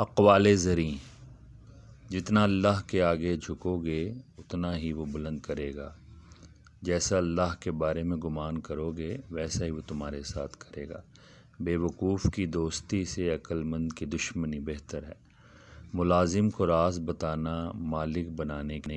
अकवाल ज़री जितना अल्लाह के आगे झुकोगे उतना ही वो बुलंद करेगा जैसा अल्लाह के बारे में गुमान करोगे वैसा ही वो तुम्हारे साथ करेगा बेवकूफ़ की दोस्ती से अक्लमंद की दुश्मनी बेहतर है मुलाजिम को राज बताना मालिक बनाने के